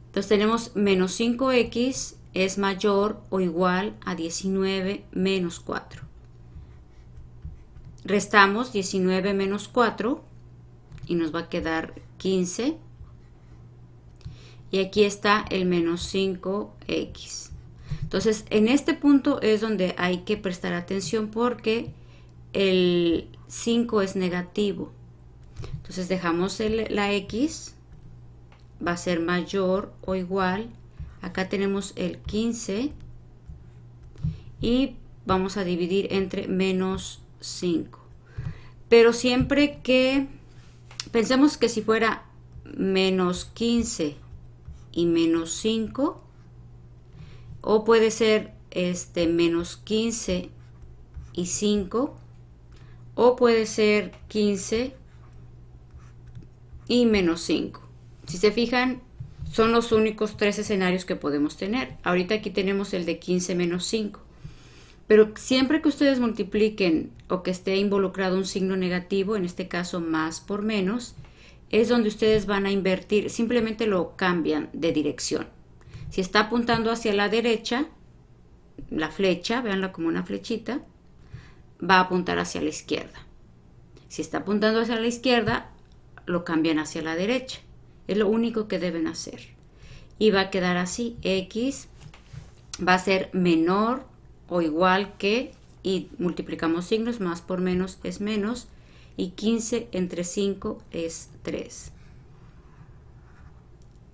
S1: Entonces tenemos menos 5x es mayor o igual a 19 menos 4. Restamos 19 menos 4 y nos va a quedar 15. Y aquí está el menos 5x. Entonces en este punto es donde hay que prestar atención porque el 5 es negativo. Entonces dejamos la X, va a ser mayor o igual. Acá tenemos el 15 y vamos a dividir entre menos 5. Pero siempre que pensemos que si fuera menos 15 y menos 5, o puede ser este menos 15 y 5, o puede ser 15 y menos 5. Si se fijan, son los únicos tres escenarios que podemos tener. Ahorita aquí tenemos el de 15 menos 5. Pero siempre que ustedes multipliquen o que esté involucrado un signo negativo, en este caso más por menos, es donde ustedes van a invertir, simplemente lo cambian de dirección. Si está apuntando hacia la derecha, la flecha, véanla como una flechita, va a apuntar hacia la izquierda. Si está apuntando hacia la izquierda, lo cambian hacia la derecha. Es lo único que deben hacer. Y va a quedar así. X va a ser menor o igual que, y multiplicamos signos, más por menos es menos, y 15 entre 5 es 3.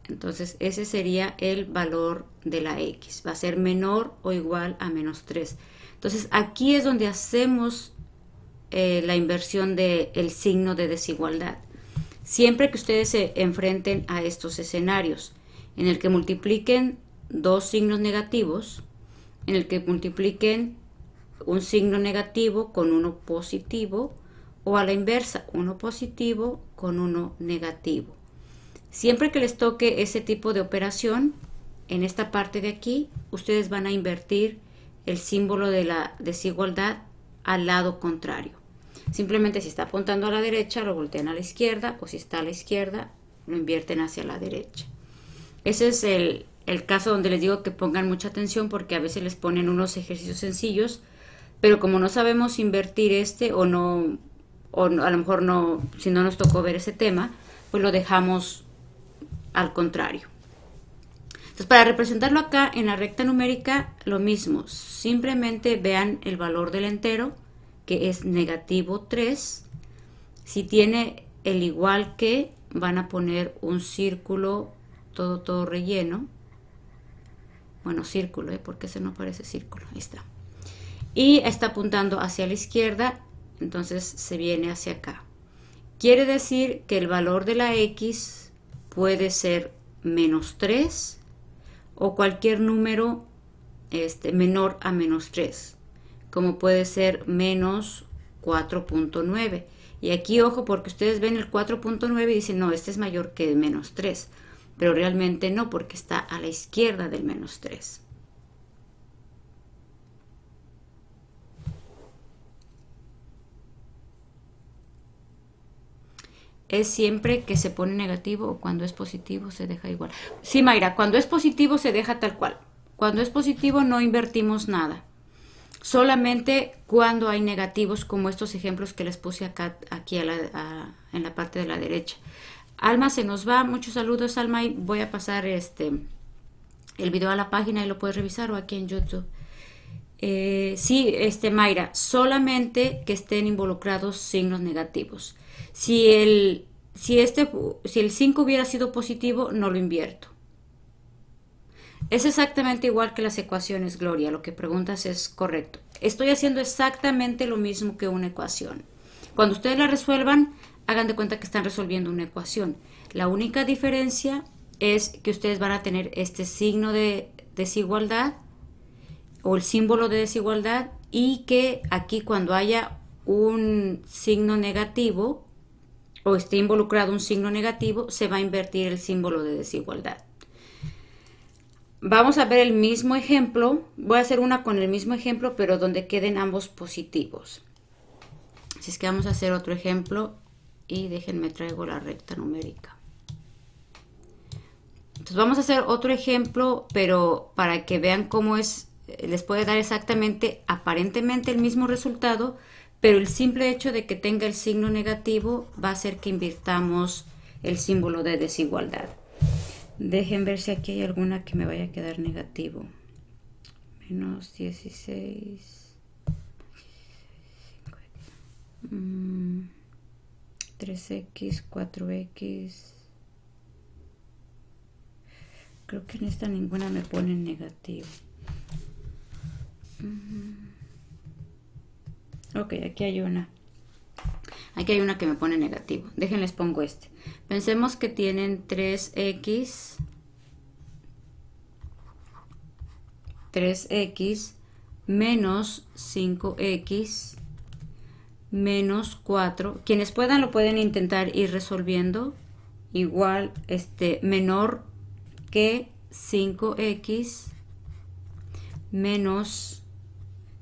S1: Entonces ese sería el valor de la X. Va a ser menor o igual a menos 3. Entonces aquí es donde hacemos eh, la inversión del signo de desigualdad. Siempre que ustedes se enfrenten a estos escenarios, en el que multipliquen dos signos negativos, en el que multipliquen un signo negativo con uno positivo, o a la inversa, uno positivo con uno negativo. Siempre que les toque ese tipo de operación, en esta parte de aquí, ustedes van a invertir el símbolo de la desigualdad al lado contrario. Simplemente si está apuntando a la derecha, lo voltean a la izquierda o si está a la izquierda, lo invierten hacia la derecha. Ese es el, caso donde les digo que pongan mucha atención porque a veces les ponen unos ejercicios sencillos, pero como no sabemos invertir este o no, o a lo mejor no, si no nos tocó ver ese tema, pues lo dejamos al contrario. Pues para representarlo acá en la recta numérica, lo mismo. Simplemente vean el valor del entero, que es negativo 3. Si tiene el igual que, van a poner un círculo todo, todo relleno. Bueno, círculo, ¿eh? porque se no parece círculo. Ahí está. Y está apuntando hacia la izquierda, entonces se viene hacia acá. Quiere decir que el valor de la X puede ser menos 3 o cualquier número este, menor a menos 3, como puede ser menos 4.9. Y aquí, ojo, porque ustedes ven el 4.9 y dicen, no, este es mayor que menos 3, pero realmente no, porque está a la izquierda del menos 3. es siempre que se pone negativo o cuando es positivo se deja igual. Sí, Mayra, cuando es positivo se deja tal cual. Cuando es positivo no invertimos nada. Solamente cuando hay negativos, como estos ejemplos que les puse acá, aquí en la parte de la derecha. Alma se nos va, muchos saludos Alma y voy a pasar este el video a la página y lo puedes revisar o aquí en YouTube. Eh, sí, este Mayra, solamente que estén involucrados signos negativos. Si el, si este el 5 hubiera sido positivo, no lo invierto. Es exactamente igual que las ecuaciones, Gloria. Lo que preguntas es correcto. Estoy haciendo exactamente lo mismo que una ecuación. Cuando ustedes la resuelvan, hagan de cuenta que están resolviendo una ecuación. La única diferencia es que ustedes van a tener este signo de desigualdad o el símbolo de desigualdad y que aquí cuando haya un signo negativo o esté involucrado un signo negativo, se va a invertir el símbolo de desigualdad. Vamos a ver el mismo ejemplo, voy a hacer una con el mismo ejemplo, pero donde queden ambos positivos. Así es que vamos a hacer otro ejemplo y déjenme traigo la recta numérica. Entonces vamos a hacer otro ejemplo, pero para que vean cómo es, eh, les puede dar exactamente, aparentemente el mismo resultado, pero el simple hecho de que tenga el signo negativo va a hacer que invirtamos el símbolo de desigualdad. Dejen ver si aquí hay alguna que me vaya a quedar negativo. Menos 16. 3x, 4x. Creo que en esta ninguna me pone negativo. Ok, aquí hay una. Aquí hay una que me pone negativo. Déjenles pongo este. Pensemos que tienen 3x 3x menos 5x menos 4. Quienes puedan lo pueden intentar ir resolviendo. Igual, este, menor que 5x menos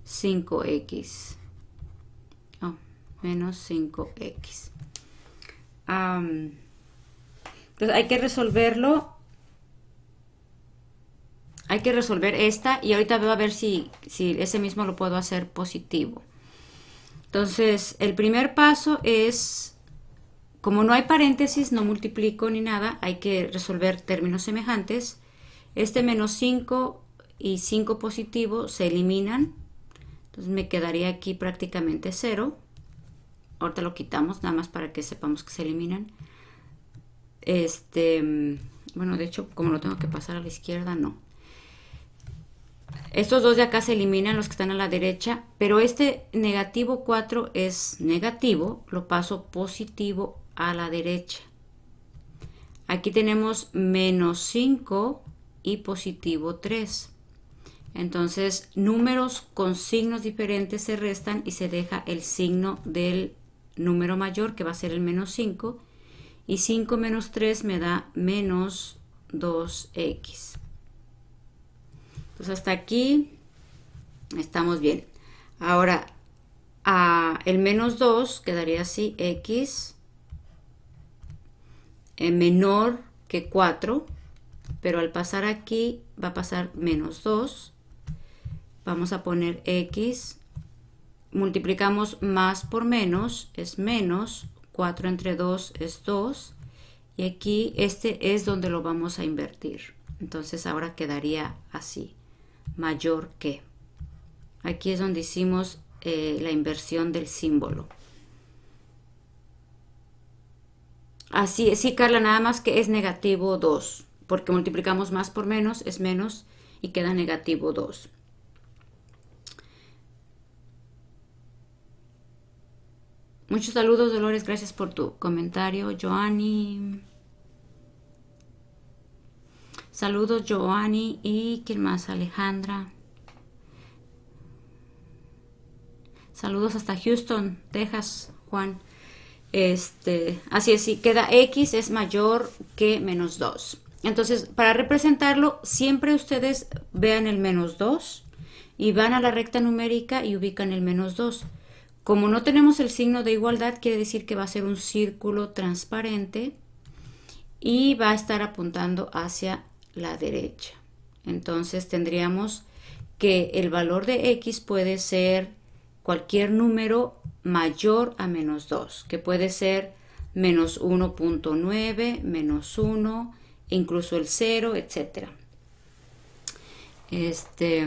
S1: 5x menos 5x. entonces hay que resolverlo. Hay que resolver esta y ahorita veo a ver si, si ese mismo lo puedo hacer positivo. Entonces, el primer paso es, como no hay paréntesis, no multiplico ni nada, hay que resolver términos semejantes. Este menos 5 y 5 positivo se eliminan, entonces me quedaría aquí prácticamente 0 ahorita lo quitamos nada más para que sepamos que se eliminan. Este, bueno, de hecho, como lo tengo que pasar a la izquierda, no. Estos dos de acá se eliminan, los que están a la derecha, pero este negativo 4 es negativo, lo paso positivo a la derecha. Aquí tenemos menos 5 y positivo 3. Entonces, números con signos diferentes se restan y se deja el signo del número mayor que va a ser el menos 5 y 5 menos 3 me da menos 2x. Entonces hasta aquí estamos bien. Ahora a el menos 2 quedaría así x eh, menor que 4 pero al pasar aquí va a pasar menos 2 vamos a poner x multiplicamos más por menos es menos, 4 entre 2 es 2 y aquí este es donde lo vamos a invertir. Entonces ahora quedaría así, mayor que. Aquí es donde hicimos eh, la inversión del símbolo. Así es, sí Carla, nada más que es negativo 2, porque multiplicamos más por menos es menos y queda negativo 2. Muchos saludos, Dolores. Gracias por tu comentario, Joanny. Saludos, Joanny. ¿Y quién más? Alejandra. Saludos hasta Houston, Texas, Juan. Este, así es, queda X es mayor que menos 2. Entonces, para representarlo, siempre ustedes vean el menos 2 y van a la recta numérica y ubican el menos 2. Como no tenemos el signo de igualdad, quiere decir que va a ser un círculo transparente y va a estar apuntando hacia la derecha. Entonces tendríamos que el valor de x puede ser cualquier número mayor a menos 2, que puede ser menos 1.9, menos 1, incluso el 0, etc. Este,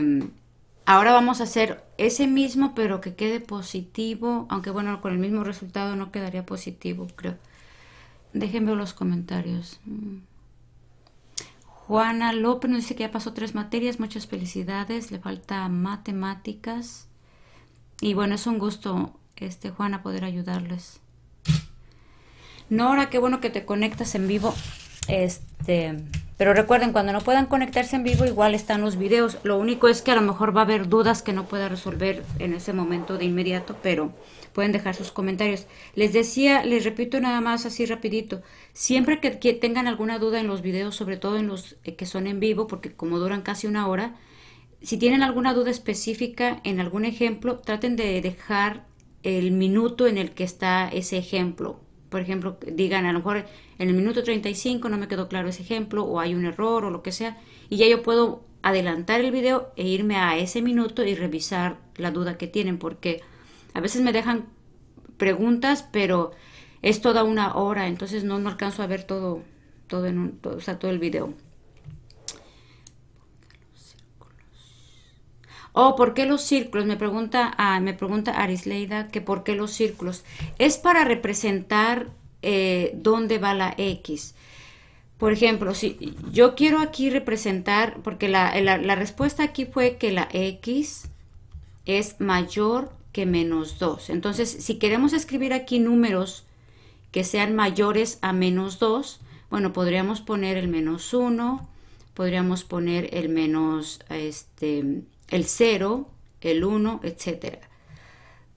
S1: ahora vamos a hacer ese mismo, pero que quede positivo, aunque bueno, con el mismo resultado no quedaría positivo, creo. Déjenme los comentarios. Mm. Juana López nos dice que ya pasó tres materias, muchas felicidades, le falta matemáticas. Y bueno, es un gusto, este Juana, poder ayudarles. Nora, qué bueno que te conectas en vivo. Este, pero recuerden, cuando no puedan conectarse en vivo, igual están los videos. Lo único es que a lo mejor va a haber dudas que no pueda resolver en ese momento de inmediato, pero pueden dejar sus comentarios. Les decía, les repito nada más así rapidito, siempre que, tengan alguna duda en los videos, sobre todo en los eh, que son en vivo, porque como duran casi una hora, si tienen alguna duda específica en algún ejemplo, traten de dejar el minuto en el que está ese ejemplo. Por ejemplo, digan a lo mejor en el minuto 35 no me quedó claro ese ejemplo o hay un error o lo que sea y ya yo puedo adelantar el video e irme a ese minuto y revisar la duda que tienen porque a veces me dejan preguntas pero es toda una hora entonces no, no alcanzo a ver todo todo en todo, o sea, todo el video Oh, ¿por qué los círculos? Me pregunta, ah, me pregunta Arisleida que por qué los círculos. Es para representar eh, dónde va la X. Por ejemplo, si yo quiero aquí representar, porque la, la, respuesta aquí fue que la X es mayor que menos 2. Entonces, si queremos escribir aquí números que sean mayores a menos 2, bueno, podríamos poner el menos 1, podríamos poner el menos, este, el 0, el 1, etcétera.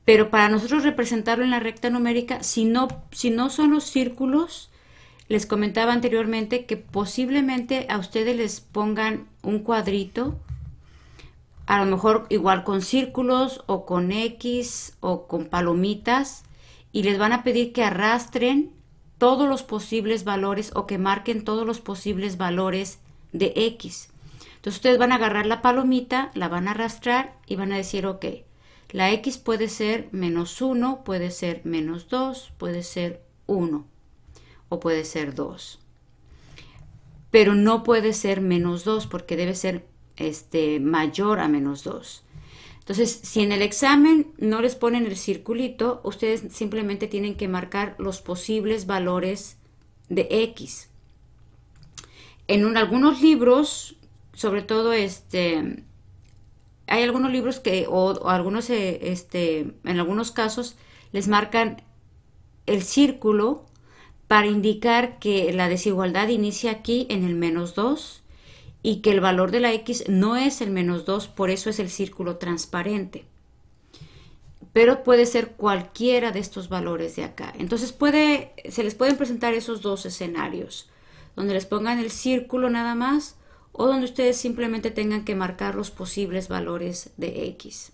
S1: Pero para nosotros representarlo en la recta numérica, si no, si no son los círculos, les comentaba anteriormente que posiblemente a ustedes les pongan un cuadrito, a lo mejor igual con círculos o con X o con palomitas, y les van a pedir que arrastren todos los posibles valores o que marquen todos los posibles valores de X. Entonces ustedes van a agarrar la palomita, la van a arrastrar y van a decir, ok, la x puede ser menos 1, puede ser menos 2, puede ser 1 o puede ser 2. Pero no puede ser menos 2 porque debe ser este, mayor a menos 2. Entonces, si en el examen no les ponen el circulito, ustedes simplemente tienen que marcar los posibles valores de x. En algunos libros, sobre todo este, hay algunos libros que, o, algunos, eh, este, en algunos casos, les marcan el círculo para indicar que la desigualdad inicia aquí en el menos 2 y que el valor de la x no es el menos 2, por eso es el círculo transparente. Pero puede ser cualquiera de estos valores de acá. Entonces puede, se les pueden presentar esos dos escenarios, donde les pongan el círculo nada más o donde ustedes simplemente tengan que marcar los posibles valores de X.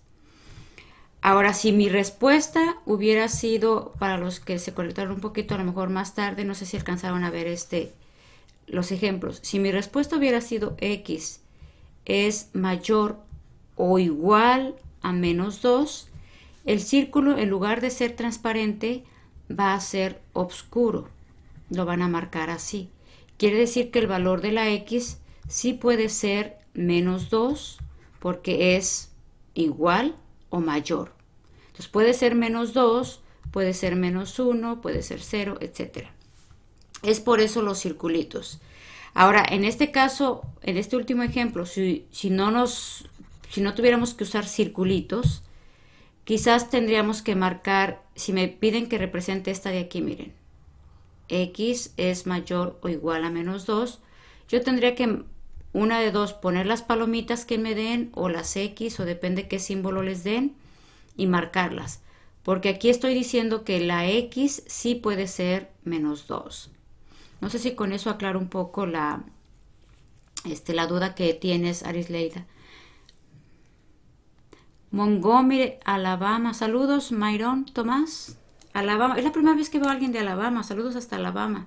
S1: Ahora, si mi respuesta hubiera sido para los que se conectaron un poquito, a lo mejor más tarde, no sé si alcanzaron a ver este, los ejemplos. Si mi respuesta hubiera sido X es mayor o igual a menos 2, el círculo en lugar de ser transparente va a ser oscuro. Lo van a marcar así. Quiere decir que el valor de la X sí puede ser menos 2 porque es igual o mayor. Entonces puede ser menos 2, puede ser menos 1, puede ser 0, etc. Es por eso los circulitos. Ahora, en este caso, en este último ejemplo, si, si, no, nos, si no tuviéramos que usar circulitos, quizás tendríamos que marcar, si me piden que represente esta de aquí, miren, x es mayor o igual a menos 2, yo tendría que una de dos, poner las palomitas que me den o las X o depende qué símbolo les den y marcarlas. Porque aquí estoy diciendo que la X sí puede ser menos 2. No sé si con eso aclaro un poco la, este, la duda que tienes, Arisleida. Montgomery, Alabama. Saludos, Mayron, Tomás. Alabama. Es la primera vez que veo a alguien de Alabama. Saludos hasta Alabama.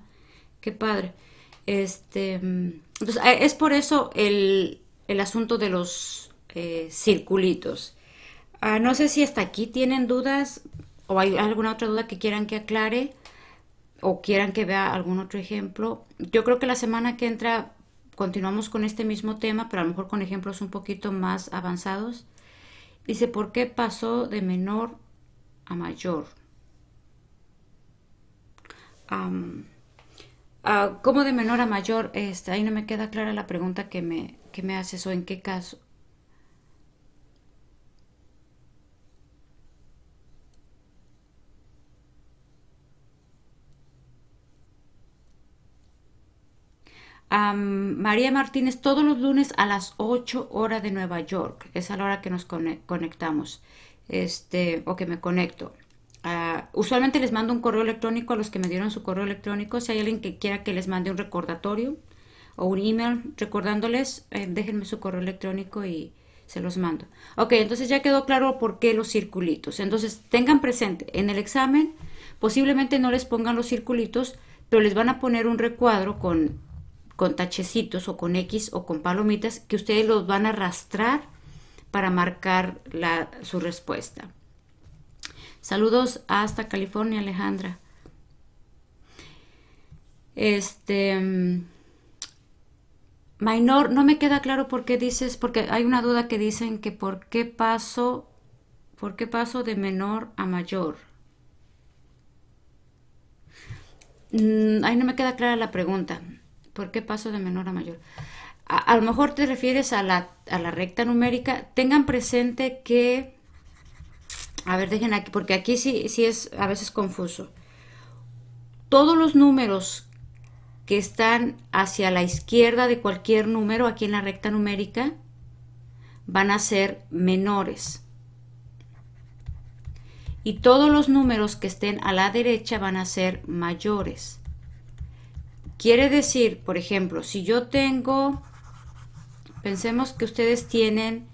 S1: Qué padre. Este. Mm, entonces, pues, eh, es por eso el, asunto de los eh, circulitos. Ah, no sé si hasta aquí tienen dudas o hay alguna otra duda que quieran que aclare o quieran que vea algún otro ejemplo. Yo creo que la semana que entra continuamos con este mismo tema, pero a lo mejor con ejemplos un poquito más avanzados. Dice, ¿por qué pasó de menor a mayor? Como ah, ¿Cómo de menor a mayor? Este, ahí no me queda clara la pregunta que me, que me haces o en qué caso. María Martínez todos los lunes a las 8 horas de Nueva York. Es a la hora que nos conectamos este, o que me conecto usualmente les mando un correo electrónico a los que me dieron su correo electrónico. Si hay alguien que quiera que les mande un recordatorio o un email recordándoles, eh, déjenme su correo electrónico y se los mando. Ok, entonces ya quedó claro por qué los circulitos. Entonces tengan presente, en el examen posiblemente no les pongan los circulitos, pero les van a poner un recuadro con, con tachecitos o con X o con palomitas que ustedes los van a arrastrar para marcar la, su respuesta. Saludos hasta California, Alejandra. Este. menor mm, no me queda claro por qué dices, porque hay una duda que dicen que por qué paso, por qué paso de menor a mayor. Mm, ahí no me queda clara la pregunta. ¿Por qué paso de menor a mayor? A, a lo mejor te refieres a la, a la recta numérica. Tengan presente que a ver, dejen aquí, porque aquí sí, sí es a veces confuso. Todos los números que están hacia la izquierda de cualquier número aquí en la recta numérica van a ser menores. Y todos los números que estén a la derecha van a ser mayores. Quiere decir, por ejemplo, si yo tengo, pensemos que ustedes tienen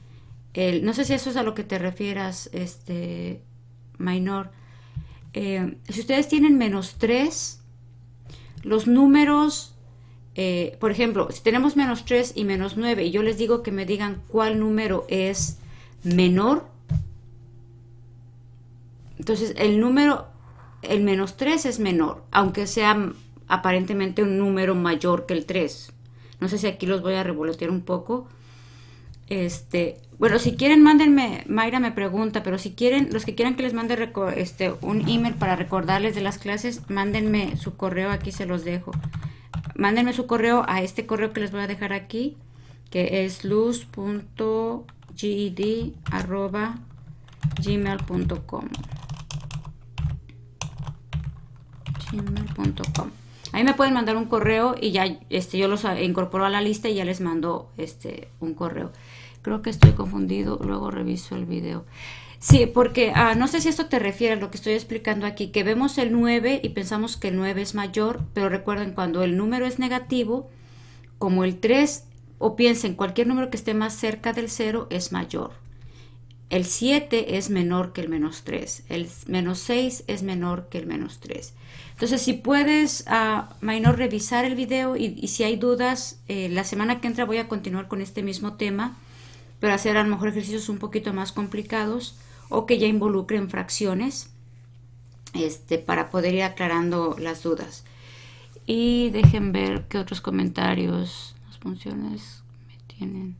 S1: no sé si eso es a lo que te refieras, este, menor eh, si ustedes tienen menos 3, los números, eh, por ejemplo, si tenemos menos 3 y menos 9 y yo les digo que me digan cuál número es menor, entonces el número, el menos 3 es menor, aunque sea aparentemente un número mayor que el 3. No sé si aquí los voy a revolotear un poco. Este, bueno, si quieren, mándenme, Mayra me pregunta, pero si quieren, los que quieran que les mande este, un email para recordarles de las clases, mándenme su correo, aquí se los dejo. Mándenme su correo a este correo que les voy a dejar aquí, que es luz.ged.gmail.com gmail.com Ahí me pueden mandar un correo y ya este, yo los incorporo a la lista y ya les mando este, un correo. Creo que estoy confundido, luego reviso el video. Sí, porque ah, no sé si esto te refiere a lo que estoy explicando aquí, que vemos el 9 y pensamos que el 9 es mayor, pero recuerden cuando el número es negativo, como el 3, o piensen cualquier número que esté más cerca del 0 es mayor. El 7 es menor que el menos 3, el menos 6 es menor que el menos 3. Entonces, si puedes, ah, Maynor, revisar el video y, si hay dudas, eh, la semana que entra voy a continuar con este mismo tema pero hacer a lo mejor ejercicios un poquito más complicados o que ya involucren fracciones este, para poder ir aclarando las dudas. Y dejen ver qué otros comentarios, las funciones me tienen.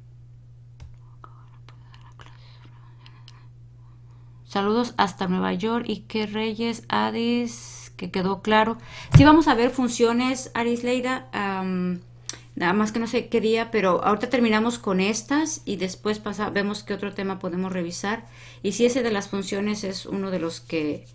S1: Saludos hasta Nueva York y que Reyes, Adis, que quedó claro. Sí, vamos a ver funciones, Aris Leida nada más que no sé qué día, pero ahorita terminamos con estas y después pasa, vemos qué otro tema podemos revisar. Y si ese de las funciones es uno de los que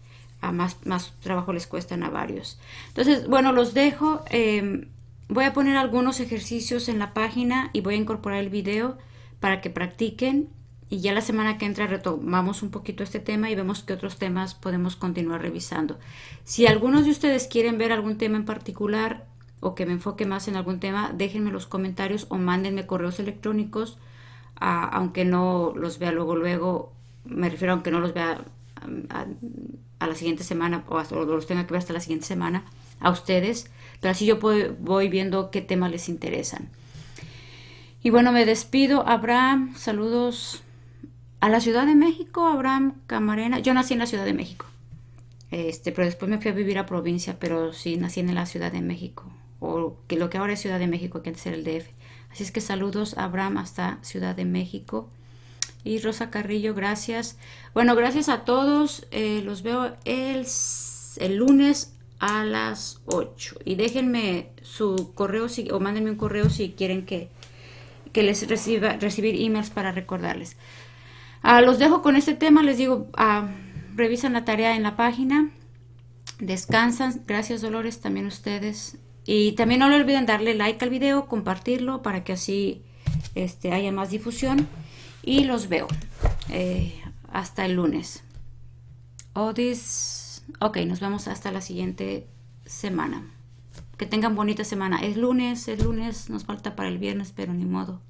S1: a más, más trabajo les cuestan a varios. Entonces, bueno, los dejo. Em, voy a poner algunos ejercicios en la página y voy a incorporar el video para que practiquen. Y ya la semana que entra retomamos un poquito este tema y vemos qué otros temas podemos continuar revisando. Si algunos de ustedes quieren ver algún tema en particular, o que me enfoque más en algún tema, déjenme los comentarios o mándenme correos electrónicos, ah, aunque no los vea luego, luego, me refiero a aunque no los vea mm, a, la siguiente semana o, los tenga que ver hasta la siguiente semana a ustedes, pero así yo voy viendo qué temas les interesan. Y bueno, me despido, Abraham, saludos a la Ciudad de México, Abraham Camarena. Yo nací en la Ciudad de México, este, pero después me fui a vivir a provincia, pero sí nací en la Ciudad de México o que lo que ahora es Ciudad de México, que antes el DF. Así es que saludos Abraham hasta Ciudad de México. Y Rosa Carrillo, gracias. Bueno, gracias a todos. Eh, los veo el, el, lunes a las 8. Y déjenme su correo si, o mándenme un correo si quieren que, que les reciba recibir emails para recordarles. Ah, los dejo con este tema. Les digo, ah, revisan la tarea en la página. Descansan. Gracias, Dolores, también ustedes. Y también no le olviden darle like al video, compartirlo para que así este, haya más difusión. Y los veo eh, hasta el lunes. Odis. Ok, nos vemos hasta la siguiente semana. Que tengan bonita semana. Es lunes, es lunes, nos falta para el viernes, pero ni modo.